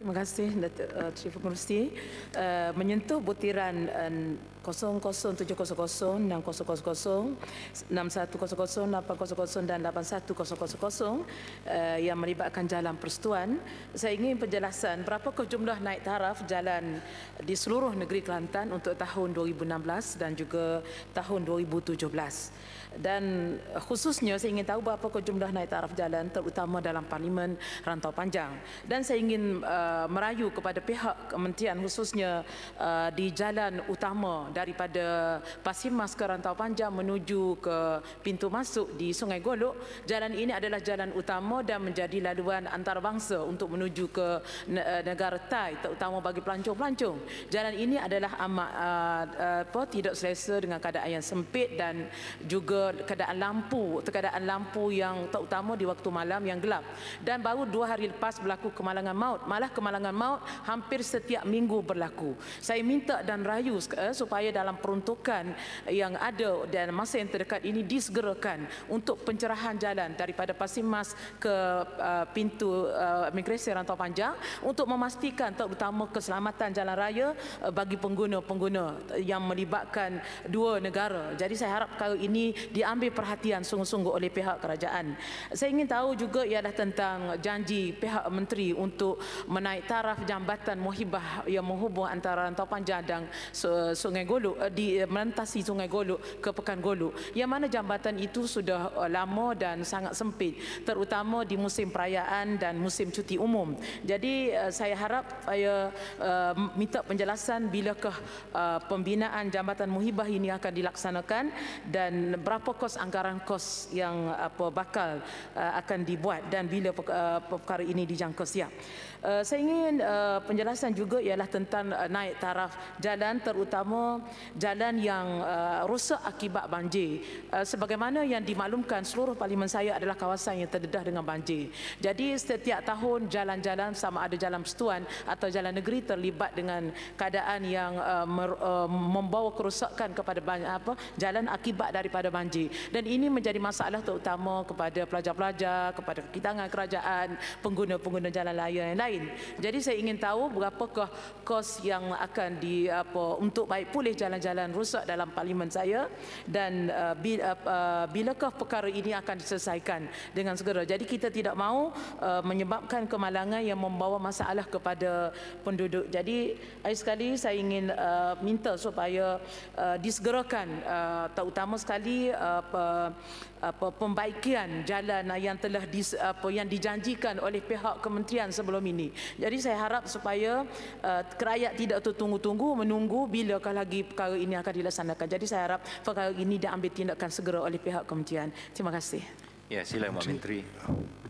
Terima kasih Datuk uh, Tri Pengerusi. Uh, menyentuh butiran uh, 007.00 dan 600, 6100, 800 dan 8100 uh, yang melibatkan jalan persetuan, saya ingin penjelasan berapa jumlah naik taraf jalan di seluruh negeri Kelantan untuk tahun 2016 dan juga tahun 2017. Dan uh, khususnya saya ingin tahu berapa jumlah naik taraf jalan terutama dalam Parlimen Rantau Panjang. Dan saya ingin uh, Eh, merayu kepada pihak kementerian khususnya uh, di jalan utama daripada Pasir Mas ke Rantau Panjang menuju ke pintu masuk di Sungai Golok. Jalan ini adalah jalan utama dan menjadi laluan antarabangsa untuk menuju ke eh, negara Thai terutama bagi pelancong-pelancong. Jalan ini adalah amat uh, uh, tidak selesa dengan keadaan yang sempit dan juga keadaan lampu, keadaan lampu yang terutama di waktu malam yang gelap. Dan baru dua hari lepas berlaku kemalangan maut. Malah kemalangan maut hampir setiap minggu berlaku. Saya minta dan rayu eh, supaya dalam peruntukan yang ada dan masa yang terdekat ini disegerakan untuk pencerahan jalan daripada Pasir Mas ke uh, pintu uh, migrasi rantau panjang untuk memastikan terutama keselamatan jalan raya uh, bagi pengguna-pengguna yang melibatkan dua negara. Jadi saya harap kalau ini diambil perhatian sungguh-sungguh oleh pihak kerajaan. Saya ingin tahu juga ialah tentang janji pihak menteri untuk menang naik taraf jambatan muhibah yang menghubung antara Antapan Jadang Sungai Golok eh, di eh, melintasi Sungai Golok ke Pekan Golok yang mana jambatan itu sudah eh, lama dan sangat sempit terutama di musim perayaan dan musim cuti umum. Jadi saya harap saya minta penjelasan bilakah pembinaan jambatan muhibah ini akan dilaksanakan dan berapa kos anggaran kos yang apa bakal akan dibuat dan bila perkara ini dijangka siap. Saya ingin uh, penjelasan juga ialah tentang uh, naik taraf jalan terutama jalan yang uh, rosak akibat banjir. Uh, sebagaimana yang dimaklumkan seluruh parlimen saya adalah kawasan yang terdedah dengan banjir. Jadi setiap tahun jalan-jalan sama ada jalan persetuan atau jalan negeri terlibat dengan keadaan yang uh, mer, uh, membawa kerosakan kepada banyak apa jalan akibat daripada banjir. Dan ini menjadi masalah terutama kepada pelajar-pelajar, kepada kitangan kerajaan, pengguna-pengguna jalan raya yang lain. lain. Jadi saya ingin tahu berapakah kos yang akan di apa untuk baik pulih jalan-jalan rosak dalam parlimen saya dan uh, bil, uh, uh, bilakah perkara ini akan diselesaikan dengan segera. Jadi kita tidak mahu uh, menyebabkan kemalangan yang membawa masalah kepada penduduk. Jadi air sekali saya ingin uh, minta supaya uh, disegerakan uh, terutama sekali uh, apa uh, apa pembaikan jalan yang telah dis, apa yang dijanjikan oleh pihak kementerian sebelum ini. Jadi saya harap supaya uh, eh, rakyat tidak tertunggu-tunggu menunggu bilakah lagi perkara ini akan dilaksanakan. Jadi saya harap perkara ini diambil tindakan segera oleh pihak kementerian. Terima kasih. Ya, sila Mak Menteri.